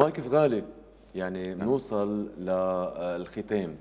مايكل غالي يعني بنوصل نعم. للختام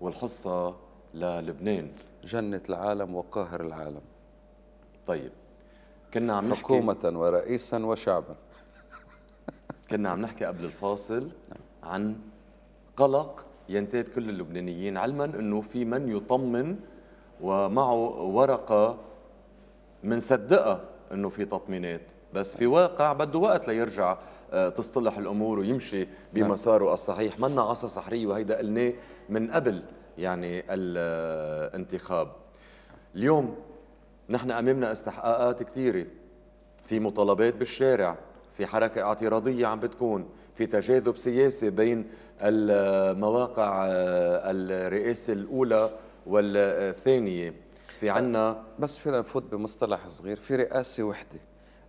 والحصة للبنان جنة العالم وقاهر العالم طيب كنا عم نحكي حكومة ورئيسا وشعبا كنا عم نحكي قبل الفاصل نعم. عن قلق ينتاب كل اللبنانيين علما انه في من يطمن ومعه ورقة منصدقة انه في تطمينات بس في نعم. واقع بده وقت ليرجع آه، تصطلح الامور ويمشي نعم. بمساره الصحيح منا عصا سحريه وهيدا قلناه من قبل يعني الانتخاب اليوم نحن امامنا استحقاقات كثيره في مطالبات بالشارع في حركه اعتراضيه عم بتكون في تجاذب سياسي بين المواقع آه، الرئاسه الاولى والثانيه في عنا بس فينا نفوت بمصطلح صغير في رئاسه وحده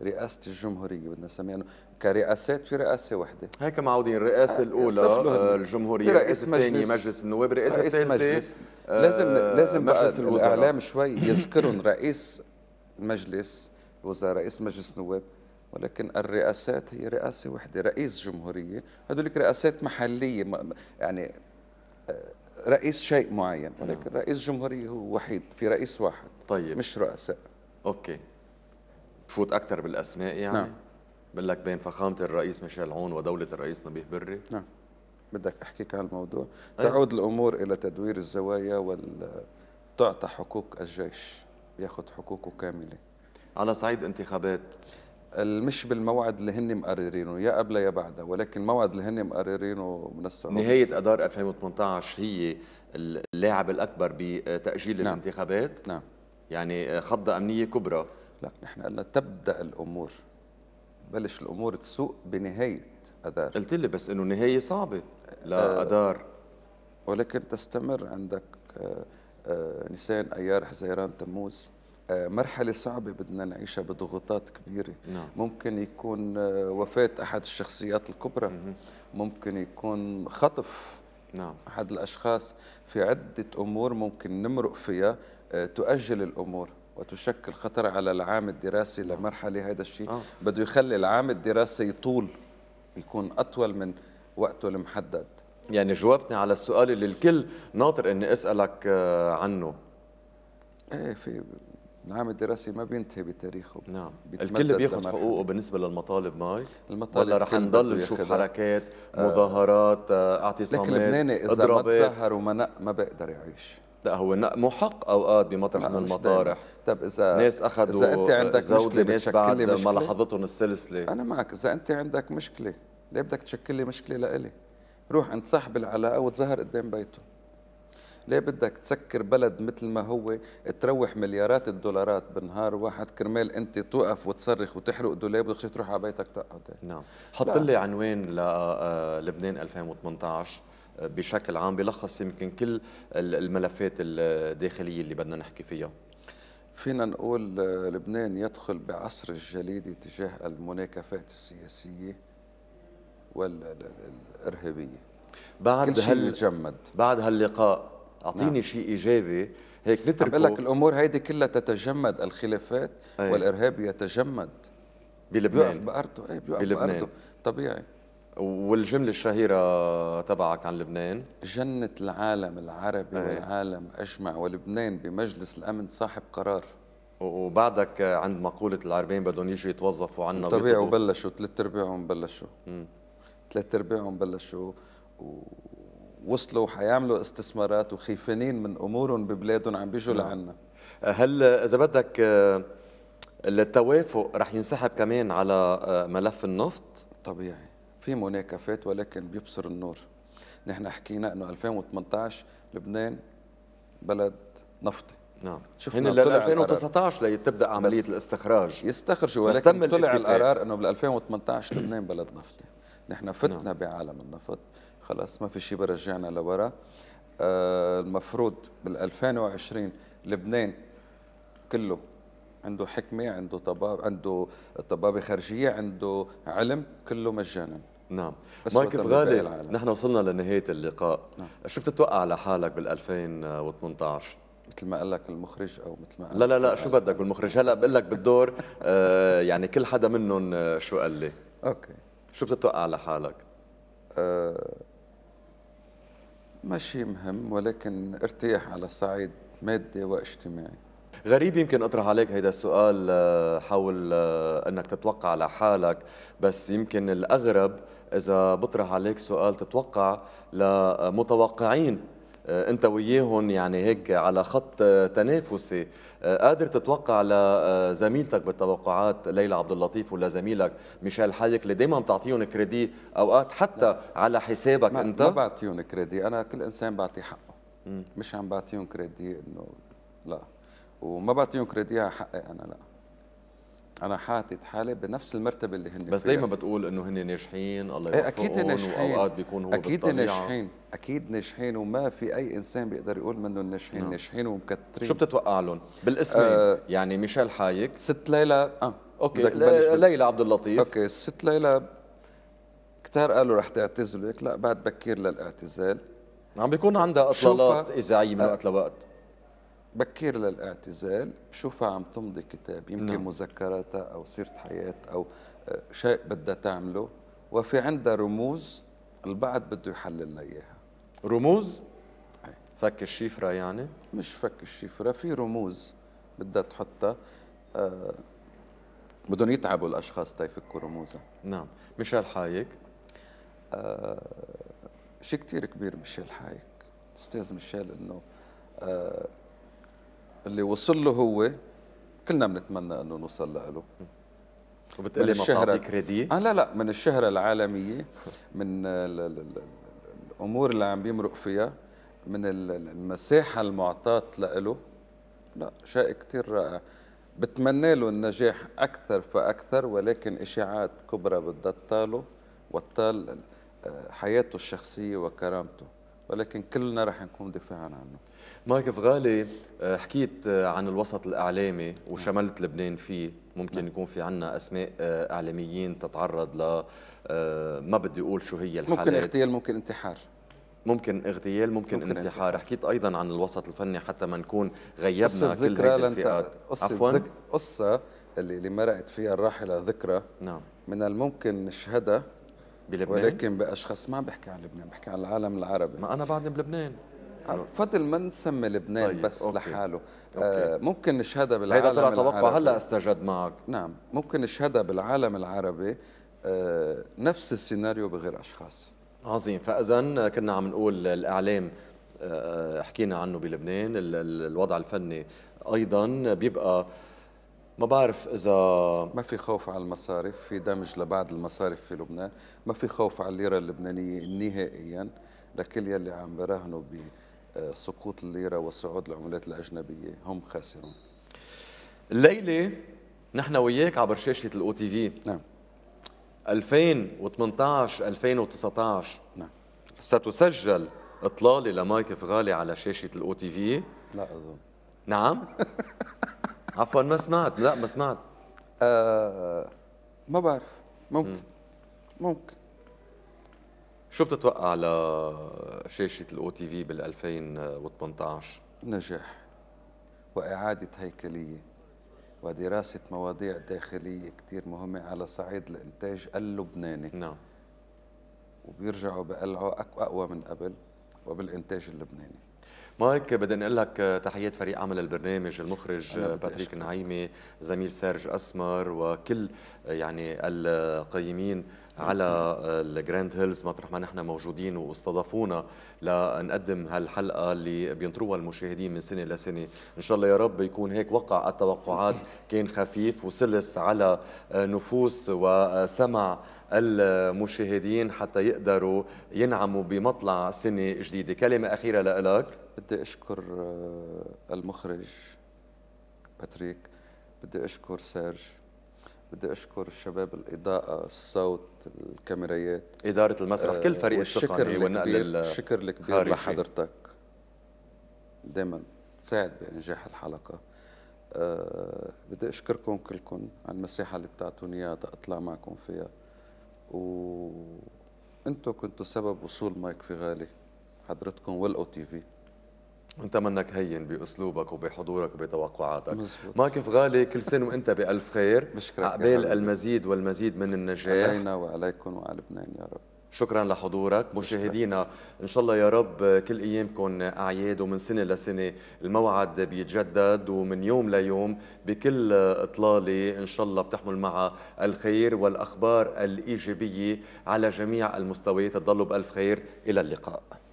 رئاسه الجمهوريه بدنا نسميها كرئاسات في رئاسه وحده هيك معودين الرئاسه آه، الاولى آه، الجمهوريه رئيس الثاني مجلس, النواب رئاسه رئيس مجلس آه، لازم لازم مجلس الوزراء الاعلام شوي يذكرون رئيس مجلس الوزراء رئيس مجلس النواب ولكن الرئاسات هي رئاسه وحده رئيس جمهوريه هذولك رئاسات محليه يعني رئيس شيء معين نعم. ولكن رئيس جمهوريه هو وحيد في رئيس واحد طيب مش رؤساء اوكي تفوت اكثر بالاسماء يعني نعم. بقول لك بين فخامه الرئيس ميشيل عون ودوله الرئيس نبيه بري نعم بدك احكيك عن الموضوع أيوة. تعود الامور الى تدوير الزوايا وال تعطى حقوق الجيش ياخذ حقوقه كامله على صعيد انتخابات مش بالموعد اللي هن مقررينه يا قبل يا بعده ولكن الموعد اللي هن مقررينه من الصعود نهايه اذار 2018 هي اللاعب الاكبر بتاجيل نعم. الانتخابات نعم يعني خضه امنيه كبرى لا نحن قلنا تبدا الامور بلش الامور تسوء بنهايه اذار قلت لي بس انه نهايه صعبه لاذار أه ولكن تستمر عندك أه أه نيسان ايار حزيران تموز آه، مرحلة صعبة بدنا نعيشها بضغوطات كبيرة نعم. ممكن يكون آه، وفاة أحد الشخصيات الكبرى مم. ممكن يكون خطف نعم. أحد الأشخاص في عدة أمور ممكن نمرق فيها آه، تؤجل الأمور وتشكل خطر على العام الدراسي آه. لمرحله هذا الشيء آه. بده يخلي العام الدراسي يطول يكون اطول من وقته المحدد يعني جاوبتني على السؤال اللي الكل ناطر اني اسالك آه، عنه ايه في العام الدراسي ما بينتهي بتاريخه نعم الكل بياخذ حقوقه بالنسبه للمطالب ماي المطالب ولا رح نضل نشوف حركات آه. مظاهرات اعتصامات لكن لبناني اذا ما تسهر وما ما بقدر يعيش لا هو محق اوقات بمطرح نعم، من المطارح طب اذا ناس اخذوا اذا انت عندك مشكله ناس بعد ما لاحظتهم السلسله انا معك اذا انت عندك مشكله ليه بدك تشكل لي مشكله لإلي روح عند صاحب العلاقه وتظهر قدام بيته ليه بدك تسكر بلد مثل ما هو تروح مليارات الدولارات بنهار واحد كرمال انت توقف وتصرخ وتحرق دولاب وتخش تروح على بيتك تقعد نعم حط لي عنوان للبنان آه، 2018 بشكل عام بلخص يمكن كل الملفات الداخليه اللي بدنا نحكي فيها فينا نقول آه، لبنان يدخل بعصر الجليدي تجاه المناكفات السياسيه والارهابيه بعد كل شيء هال... يتجمد بعد هاللقاء نعم. اعطيني نعم. شيء ايجابي هيك نترك بقول لك الامور هيدي كلها تتجمد الخلافات أيه. والارهاب يتجمد بلبنان بيقف بارضه ايه بيقف بلبنان. بارضه طبيعي والجملة الشهيرة تبعك عن لبنان جنة العالم العربي أيه. والعالم أجمع ولبنان بمجلس الأمن صاحب قرار وبعدك عند مقولة العربين بدهم يجوا يتوظفوا عنا طبيعي وبلشوا ثلاث أرباعهم بلشوا ثلاث أرباعهم بلشوا ووصلوا وحيعملوا استثمارات وخيفانين من أمورهم ببلادهم عم بيجوا نعم. لعنا هل إذا بدك التوافق آه، رح ينسحب كمان على آه، ملف النفط؟ طبيعي في مناكفات ولكن بيبصر النور نحن حكينا انه 2018 لبنان بلد نفطي نعم شفنا هن لل 2019 لتبدا عمليه الاستخراج يستخرجوا ولكن طلع القرار انه بال 2018 لبنان بلد نفطي نحن فتنا نعم. بعالم النفط خلاص ما في شيء برجعنا لورا آه المفروض بال 2020 لبنان كله عنده حكمه عنده طباب عنده طبابه خارجيه عنده علم كله مجانا نعم مايكل غالي نحن وصلنا لنهايه اللقاء نعم. شو بتتوقع على حالك بال 2018 مثل ما قال لك المخرج او مثل ما قال لا لا لا شو بدك بالمخرج هلا بقول لك بالدور آه يعني كل حدا منهم آه، شو قال لي اوكي شو بتتوقع على حالك آه ماشي مهم ولكن ارتياح على صعيد مادي واجتماعي غريب يمكن اطرح عليك هذا السؤال آه، حول آه، انك تتوقع لحالك بس يمكن الاغرب اذا بطرح عليك سؤال تتوقع لمتوقعين آه، انت وياهم يعني هيك على خط تنافسي قادر تتوقع لزميلتك بالتوقعات ليلى عبد اللطيف ولا زميلك ميشيل حايك اللي دائما بتعطيهم كريدي اوقات حتى لا. على حسابك ما انت ما بعطيهم كريدي انا كل انسان بعطي حقه مش عم بعطيهم كريدي انه لا وما بعطيهم كريديها حقي إيه، انا لا انا حاطط حالي بنفس المرتبه اللي هن بس دايما بتقول انه هن ناجحين الله إيه، يوفقهم اكيد ناجحين اوقات بيكون هو اكيد ناجحين اكيد ناجحين وما في اي انسان بيقدر يقول منه ناجحين نعم. ناجحين ومكترين شو بتتوقع لهم بالاسم آه يعني ميشيل حايك ست ليلى اه اوكي ليلى عبد اللطيف اوكي ست ليلى كتار قالوا رح تعتزل هيك لا بعد بكير للاعتزال عم بيكون عندها اطلالات اذاعيه من وقت لوقت بكير للاعتزال بشوفها عم تمضي كتاب يمكن نعم. مذكراتها او سيره حياه او آه، شيء بدها تعمله وفي عندها رموز البعض بده يحلل اياها رموز إيه. فك الشفره يعني مش فك الشفره في رموز بدها تحطها آه بدهم يتعبوا الاشخاص تيفكوا رموزها نعم ميشيل حايك آه شيء كثير كبير ميشيل حايك استاذ ميشيل انه آه اللي وصل له هو كلنا بنتمنى انه نوصل له وبتقلي ما بتعطيك آه لا لا من الشهره العالميه من الـ الـ الـ الامور اللي عم بيمرق فيها من المساحه المعطاه له لا شيء كثير رائع بتمنى له النجاح اكثر فاكثر ولكن اشاعات كبرى بدها تطاله وتطال آه، حياته الشخصيه وكرامته ولكن كلنا رح نكون دفاعنا عنه مايك غالي آه، حكيت آه، عن الوسط الإعلامي وشملت لبنان فيه ممكن نعم. يكون في عنا أسماء آه، إعلاميين تتعرض ل ما بدي أقول شو هي الحالات ممكن اغتيال ممكن انتحار ممكن اغتيال ممكن, ممكن انتحار انت. حكيت ايضا عن الوسط الفني حتى ما نكون غيبنا كل هاي الفئات قصه قصه اللي, اللي مرقت فيها الراحله ذكرى نعم من الممكن نشهدها بلبنان ولكن باشخاص ما عم بحكي عن لبنان بحكي عن العالم العربي ما انا بعدني بلبنان فضل ما نسمي لبنان طيب. بس أوكي. لحاله أوكي. آه ممكن نشهدها بالعالم هيدا طلع توقع هلا استجد معك نعم ممكن نشهدها بالعالم العربي آه نفس السيناريو بغير اشخاص عظيم فاذا كنا عم نقول الاعلام آه، آه، حكينا عنه بلبنان الوضع الفني ايضا بيبقى ما بعرف اذا ما في خوف على المصارف في دمج لبعض المصارف في لبنان ما في خوف على الليره اللبنانيه نهائيا لكل يلي عم براهنوا بسقوط الليره وصعود العملات الاجنبيه هم خاسرون الليله نحن وياك عبر شاشه الاو تي في نعم 2018 2019 نعم ستسجل اطلاله لمايك فغالي على شاشه الاو تي في لا اظن نعم عفوا ما سمعت لا ما سمعت آه ما بعرف ممكن ممكن شو بتتوقع على شاشة الأو تي في بال 2018 نجاح وإعادة هيكلية ودراسة مواضيع داخلية كتير مهمة على صعيد الإنتاج اللبناني نعم وبيرجعوا بقلعوا أقوى من قبل وبالإنتاج اللبناني مايك بدنا نقول لك تحيات فريق عمل البرنامج المخرج باتريك نعيمي زميل سيرج اسمر وكل يعني القيمين على آه، الجراند هيلز مطرح ما نحن موجودين واستضافونا لنقدم هالحلقه اللي بينطروها المشاهدين من سنه لسنه ان شاء الله يا رب يكون هيك وقع التوقعات كان خفيف وسلس على آه، نفوس وسمع المشاهدين حتى يقدروا ينعموا بمطلع سنه جديده كلمه اخيره لك بدي اشكر آه، المخرج باتريك بدي اشكر سيرج بدي اشكر الشباب الاضاءه الصوت الكاميرات اداره المسرح آه كل فريق التقني يعني والنقل الشكر الكبير لحضرتك دائما تساعد بانجاح الحلقه أه بدي اشكركم كلكم على المساحه اللي بتعطوني اياها اطلع معكم فيها و انتم كنتوا سبب وصول مايك في غالي حضرتكم والاو تي في انت منك هين باسلوبك وبحضورك وبتوقعاتك ما ماكف غالي كل سنه وانت بالف خير بشكرك عقبال المزيد والمزيد من النجاح علينا وعليكم وعلى لبنان يا رب شكرا لحضورك مشاهدينا ان شاء الله يا رب كل ايامكم اعياد ومن سنه لسنه الموعد بيتجدد ومن يوم ليوم بكل اطلاله ان شاء الله بتحمل معها الخير والاخبار الايجابيه على جميع المستويات تضلوا بالف خير الى اللقاء